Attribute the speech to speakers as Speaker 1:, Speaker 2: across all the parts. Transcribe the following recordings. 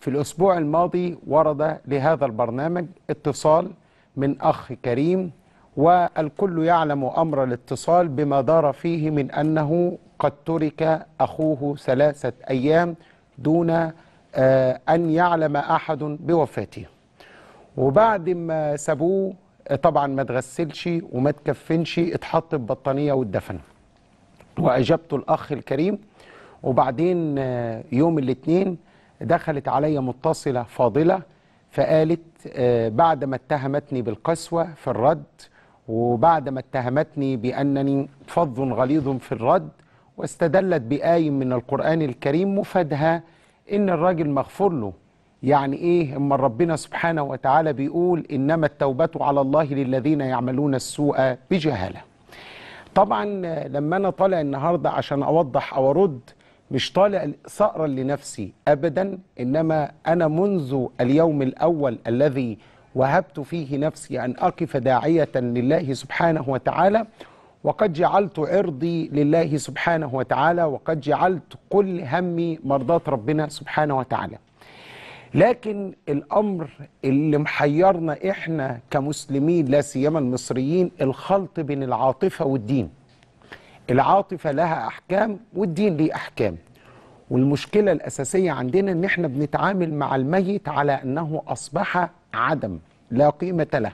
Speaker 1: في الأسبوع الماضي ورد لهذا البرنامج اتصال من أخ كريم والكل يعلم أمر الاتصال بما دار فيه من أنه قد ترك أخوه ثلاثة أيام دون آه، أن يعلم أحد بوفاته وبعد ما سابوه طبعا ما تغسلش وما تكفنش اتحط ببطانية واتدفن وأجبته الأخ الكريم وبعدين آه، يوم الاثنين دخلت علي متصلة فاضلة فقالت آه، بعد ما اتهمتني بالقسوة في الرد وبعد ما اتهمتني بأنني فظ غليظ في الرد واستدلت بآية من القرآن الكريم مفادها إن الراجل مغفور له يعني إيه أما ربنا سبحانه وتعالى بيقول إنما التوبة على الله للذين يعملون السوء بجهالة طبعا آه، لما أنا طالع النهاردة عشان أوضح أو أرد مش طالع ثأرا لنفسي أبدا إنما أنا منذ اليوم الأول الذي وهبت فيه نفسي أن أقف داعية لله سبحانه وتعالى وقد جعلت عرضي لله سبحانه وتعالى وقد جعلت كل همي مرضاة ربنا سبحانه وتعالى لكن الأمر اللي محيرنا إحنا كمسلمين لا سيما المصريين الخلط بين العاطفة والدين العاطفة لها أحكام والدين ليه أحكام والمشكلة الأساسية عندنا إن إحنا بنتعامل مع الميت على أنه أصبح عدم لا قيمة له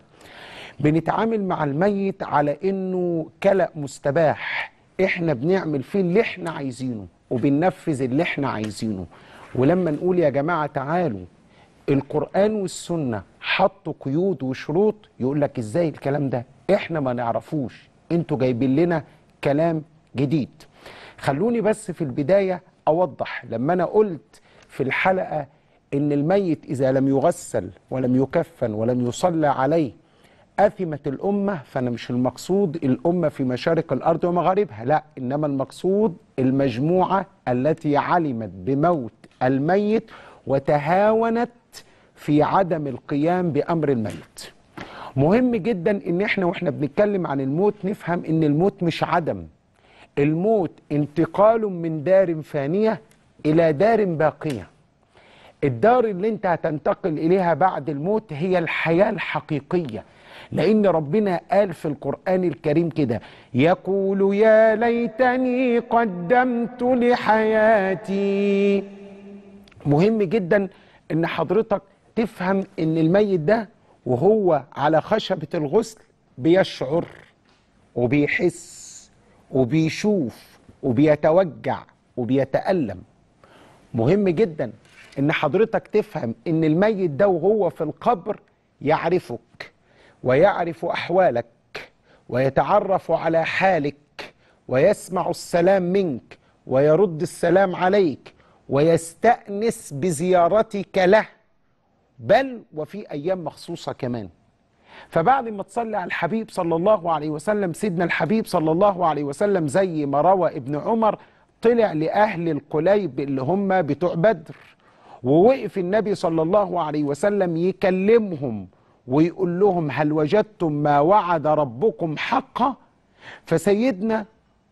Speaker 1: بنتعامل مع الميت على أنه كلأ مستباح إحنا بنعمل فيه اللي إحنا عايزينه وبننفذ اللي إحنا عايزينه ولما نقول يا جماعة تعالوا القرآن والسنة حطوا قيود وشروط يقول لك إزاي الكلام ده إحنا ما نعرفوش أنتوا جايبين لنا كلام جديد خلوني بس في البداية أوضح لما أنا قلت في الحلقة إن الميت إذا لم يغسل ولم يكفن ولم يصلى عليه أثمت الأمة فأنا مش المقصود الأمة في مشارق الأرض ومغاربها لا إنما المقصود المجموعة التي علمت بموت الميت وتهاونت في عدم القيام بأمر الميت مهم جدا إن إحنا وإحنا بنتكلم عن الموت نفهم إن الموت مش عدم الموت انتقال من دار فانية إلى دار باقية الدار اللي انت هتنتقل إليها بعد الموت هي الحياة الحقيقية لأن ربنا قال في القرآن الكريم كده يقول يا ليتني قدمت لحياتي مهم جدا ان حضرتك تفهم ان الميت ده وهو على خشبة الغسل بيشعر وبيحس وبيشوف وبيتوجع وبيتألم مهم جدا ان حضرتك تفهم ان الميت ده وهو في القبر يعرفك ويعرف احوالك ويتعرف على حالك ويسمع السلام منك ويرد السلام عليك ويستأنس بزيارتك له بل وفي ايام مخصوصه كمان فبعد ما تصلي على الحبيب صلى الله عليه وسلم سيدنا الحبيب صلى الله عليه وسلم زي ما روى ابن عمر طلع لأهل القليب اللي هم بتوع بدر ووقف النبي صلى الله عليه وسلم يكلمهم ويقول لهم هل وجدتم ما وعد ربكم حقا فسيدنا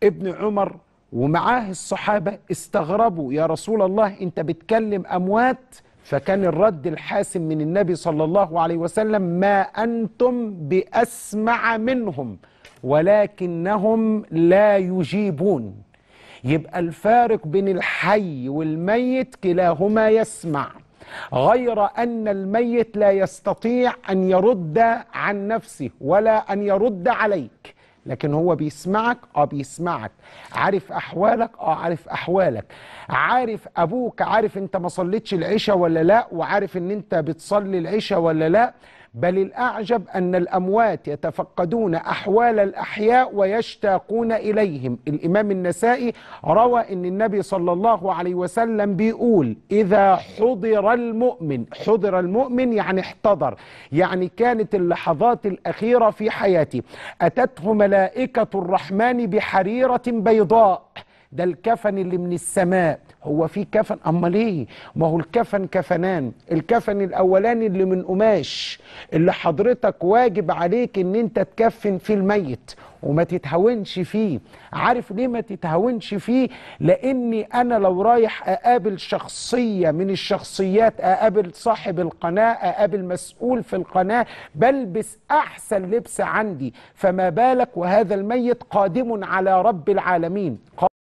Speaker 1: ابن عمر ومعاه الصحابة استغربوا يا رسول الله انت بتكلم أموات فكان الرد الحاسم من النبي صلى الله عليه وسلم ما أنتم بأسمع منهم ولكنهم لا يجيبون يبقى الفارق بين الحي والميت كلاهما يسمع غير أن الميت لا يستطيع أن يرد عن نفسه ولا أن يرد عليك لكن هو بيسمعك اه بيسمعك عارف احوالك اه عارف احوالك عارف ابوك عارف انت ما صليتش العشاء ولا لا وعارف ان انت بتصلي العشاء ولا لا بل الأعجب أن الأموات يتفقدون أحوال الأحياء ويشتاقون إليهم الإمام النسائي روى أن النبي صلى الله عليه وسلم بيقول إذا حضر المؤمن حضر المؤمن يعني احتضر يعني كانت اللحظات الأخيرة في حياتي أتته ملائكة الرحمن بحريرة بيضاء ده الكفن اللي من السماء هو في كفن امال ليه ما هو الكفن كفنان الكفن الاولاني اللي من قماش اللي حضرتك واجب عليك ان انت تكفن فيه الميت وما تتهاونش فيه عارف ليه ما تتهاونش فيه لاني انا لو رايح اقابل شخصيه من الشخصيات اقابل صاحب القناه اقابل مسؤول في القناه بلبس احسن لبس عندي فما بالك وهذا الميت قادم على رب العالمين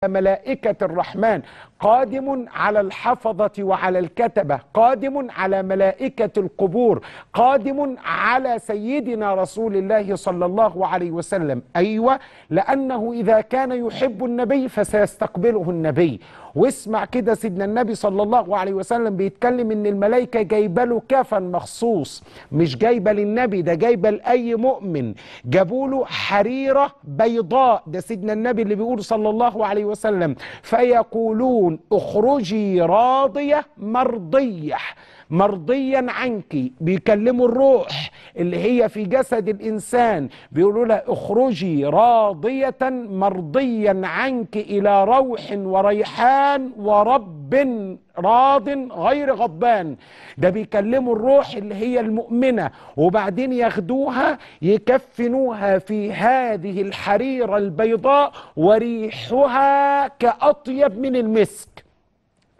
Speaker 1: ملائكة الرحمن قادم على الحفظة وعلى الكتبة قادم على ملائكة القبور قادم على سيدنا رسول الله صلى الله عليه وسلم أيوة لأنه إذا كان يحب النبي فسيستقبله النبي واسمع كده سيدنا النبي صلى الله عليه وسلم بيتكلم ان الملائكه جايبه له كفن مخصوص مش جايبه للنبي ده جايبه لاي مؤمن جابوا له حريره بيضاء ده سيدنا النبي اللي بيقول صلى الله عليه وسلم فيقولون يقول اخرجي راضية مرضية مرضيا عنك بيكلموا الروح اللي هي في جسد الإنسان بيقولوا لها اخرجي راضية مرضيا عنك إلى روح وريحان ورب راض غير غضبان ده بيكلموا الروح اللي هي المؤمنة وبعدين ياخدوها يكفنوها في هذه الحريرة البيضاء وريحها كأطيب من المسك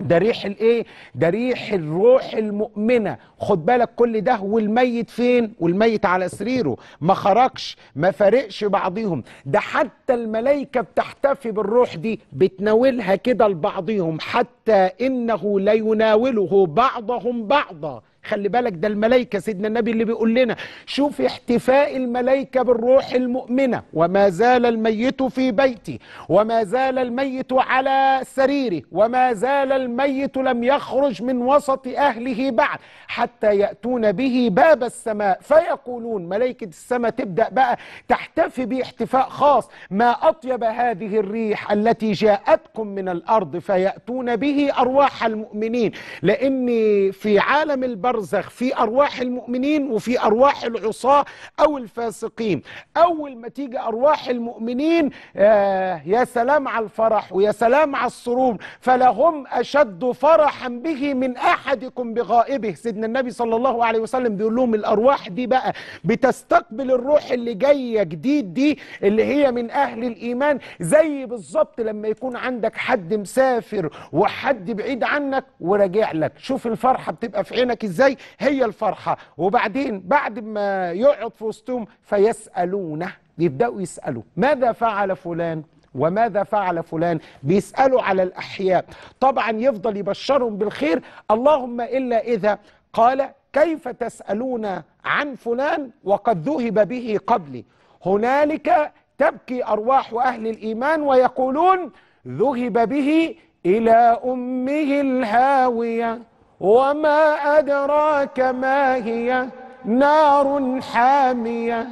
Speaker 1: ده ريح الايه ده ريح الروح المؤمنه خد بالك كل ده والميت فين والميت على سريره ما خرجش ما فارقش بعضيهم ده حتى الملائكه بتحتفي بالروح دي بتناولها كده لبعضهم حتى انه ليناوله بعضهم بعضا خلي بالك ده الملائكه سيدنا النبي اللي بيقول لنا شوف احتفاء الملائكه بالروح المؤمنه وما زال الميت في بيتي وما زال الميت على سريري وما زال الميت لم يخرج من وسط اهله بعد حتى ياتون به باب السماء فيقولون ملائكه السماء تبدا بقى تحتفي باحتفاء خاص ما اطيب هذه الريح التي جاءتكم من الارض فياتون به ارواح المؤمنين لاني في عالم البر برزخ في أرواح المؤمنين وفي أرواح العصاة أو الفاسقين أول ما تيجي أرواح المؤمنين آه يا سلام على الفرح ويا سلام على السرور فلهم أشد فرحا به من أحدكم بغائبه سيدنا النبي صلى الله عليه وسلم بيقول لهم الأرواح دي بقى بتستقبل الروح اللي جاية جديد دي اللي هي من أهل الإيمان زي بالظبط لما يكون عندك حد مسافر وحد بعيد عنك وراجع لك شوف الفرحة بتبقى في عينك إزاي ازاي هي الفرحه وبعدين بعد ما يقعد في وسطهم فيسالونه بيبداوا يسالوا ماذا فعل فلان وماذا فعل فلان بيسالوا على الاحياء طبعا يفضل يبشرهم بالخير اللهم الا اذا قال كيف تسالون عن فلان وقد ذهب به قبلي هنالك تبكي ارواح اهل الايمان ويقولون ذهب به الى امه الهاويه وما أدراك ما هي نار حامية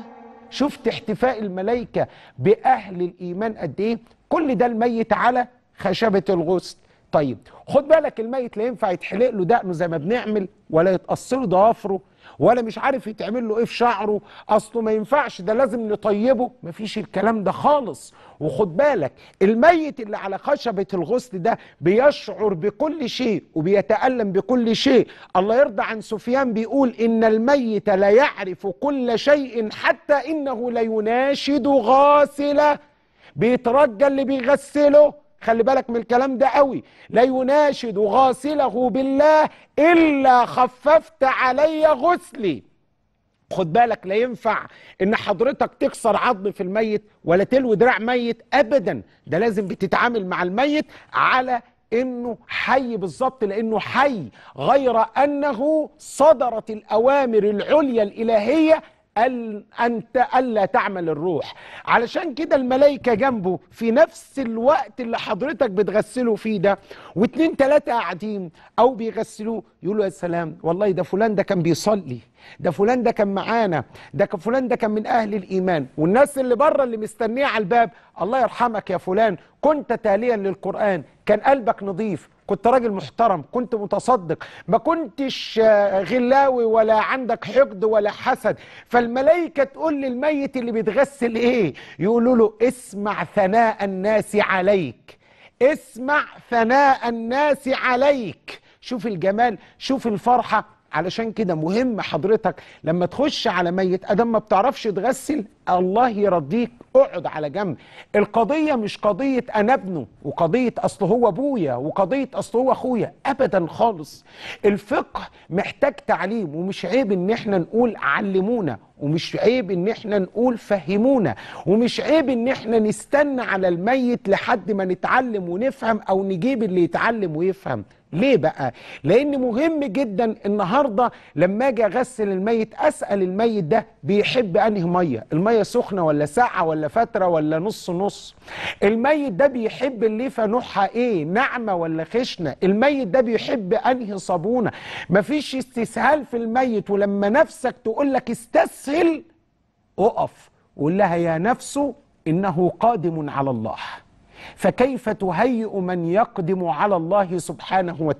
Speaker 1: شفت احتفاء الملائكة بأهل الإيمان قد إيه كل ده الميت على خشبة الغسل طيب خد بالك الميت لا ينفع يتحلق له دقنه زي ما بنعمل ولا يتقص له ضوافره ولا مش عارف يتعمل له ايه في شعره اصله ما ينفعش ده لازم نطيبه مفيش الكلام ده خالص وخد بالك الميت اللي على خشبه الغسل ده بيشعر بكل شيء وبيتالم بكل شيء الله يرضى عن سفيان بيقول ان الميت لا يعرف كل شيء حتى انه ليناشد غاسله بيترجى اللي بيغسله خلي بالك من الكلام ده قوي لا يناشد غاسله بالله إلا خففت علي غسلي خد بالك لا ينفع ان حضرتك تكسر عظم في الميت ولا تلوي دراع ميت ابدا ده لازم بتتعامل مع الميت على انه حي بالظبط لانه حي غير انه صدرت الاوامر العليا الالهيه قال أنت ألا تعمل الروح علشان كده الملائكة جنبه في نفس الوقت اللي حضرتك بتغسله فيه ده واتنين تلاتة قاعدين أو بيغسلوه يقولوا يا سلام والله ده فلان ده كان بيصلي ده فلان ده كان معانا ده فلان ده كان من أهل الإيمان والناس اللي بره اللي مستنيه على الباب الله يرحمك يا فلان كنت تاليا للقرآن كان قلبك نظيف كنت راجل محترم كنت متصدق ما كنتش آه، غلاوي ولا عندك حقد ولا حسد فالملائكة تقول للميت اللي بيتغسل ايه يقولوا له اسمع ثناء الناس عليك اسمع ثناء الناس عليك شوف الجمال شوف الفرحة علشان كده مهم حضرتك لما تخش على ميت ادم ما بتعرفش تغسل الله يرضيك اقعد على جنب القضيه مش قضيه انا ابنه وقضيه اصل هو ابويا وقضيه اصل هو اخويا ابدا خالص الفقه محتاج تعليم ومش عيب ان احنا نقول علمونا ومش عيب ان احنا نقول فهمونا ومش عيب ان احنا نستنى على الميت لحد ما نتعلم ونفهم او نجيب اللي يتعلم ويفهم ليه بقى لان مهم جدا النهارده لما اجي اغسل الميت اسال الميت ده بيحب انهي ميه الميه سخنه ولا ساقعه ولا فتره ولا نص نص الميت ده بيحب الليفه نوعها ايه ناعمه ولا خشنه الميت ده بيحب انهي صابونه مفيش استسهال في الميت ولما نفسك تقول لك استسهل ممثل اقف وقول لها يا نفس إنه قادم على الله فكيف تهيئ من يقدم على الله سبحانه وتعالى